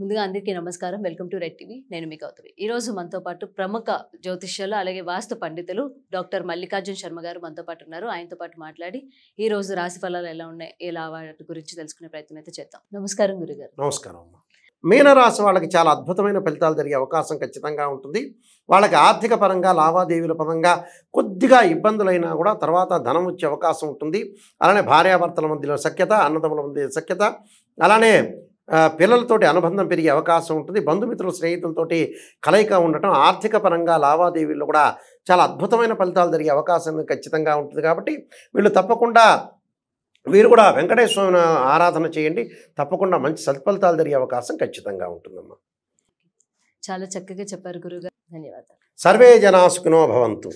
ముందుగా అందరికీ నమస్కారం వెల్కమ్ టు రెడ్ టీవీ నేను మీ గౌతమి ఈరోజు మనతో పాటు ప్రముఖ జ్యోతిష్యాలు అలాగే వాస్తు పండితులు డాక్టర్ మల్లికార్జున్ శర్మ గారు మనతో పాటు ఉన్నారు ఆయనతో పాటు మాట్లాడి ఈ రోజు రాశి ఫలాలు ఎలా ఉన్నాయి ఎలా వాటి గురించి తెలుసుకునే ప్రయత్నం అయితే చేద్దాం నమస్కారం గురుగారు నమస్కారం అమ్మ మీనరాశి వాళ్ళకి చాలా అద్భుతమైన ఫలితాలు జరిగే అవకాశం ఖచ్చితంగా ఉంటుంది వాళ్ళకి ఆర్థిక పరంగా లావాదేవీల పరంగా కొద్దిగా ఇబ్బందులైనా కూడా తర్వాత ధనం వచ్చే అవకాశం ఉంటుంది అలానే భార్యాభర్తల మధ్యలో సఖ్యత అన్నదముల మధ్య సఖ్యత అలానే పిల్లలతోటి అనుబంధం పెరిగే అవకాశం ఉంటుంది బంధుమిత్రుల స్నేహితులతోటి కలయిక ఉండటం ఆర్థిక పరంగా లావాదేవీల్లో కూడా చాలా అద్భుతమైన ఫలితాలు జరిగే అవకాశం ఖచ్చితంగా ఉంటుంది కాబట్టి వీళ్ళు తప్పకుండా వీరు కూడా వెంకటేశ్వర ఆరాధన చేయండి తప్పకుండా మంచి సత్ఫలితాలు జరిగే అవకాశం ఖచ్చితంగా ఉంటుందమ్మా చాలా చక్కగా చెప్పారు గురుగారు ధన్యవాదాలు సర్వే జనాసుకునో భవంతు